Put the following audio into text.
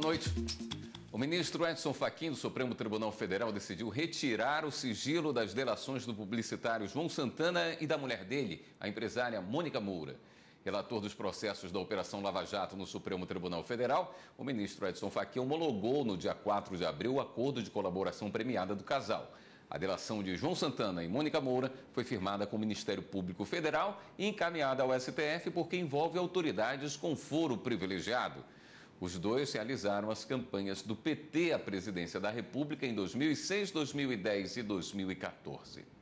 Boa noite. O ministro Edson Fachin do Supremo Tribunal Federal decidiu retirar o sigilo das delações do publicitário João Santana e da mulher dele, a empresária Mônica Moura. Relator dos processos da Operação Lava Jato no Supremo Tribunal Federal, o ministro Edson Fachin homologou no dia 4 de abril o acordo de colaboração premiada do casal. A delação de João Santana e Mônica Moura foi firmada com o Ministério Público Federal e encaminhada ao STF porque envolve autoridades com foro privilegiado. Os dois realizaram as campanhas do PT à presidência da República em 2006, 2010 e 2014.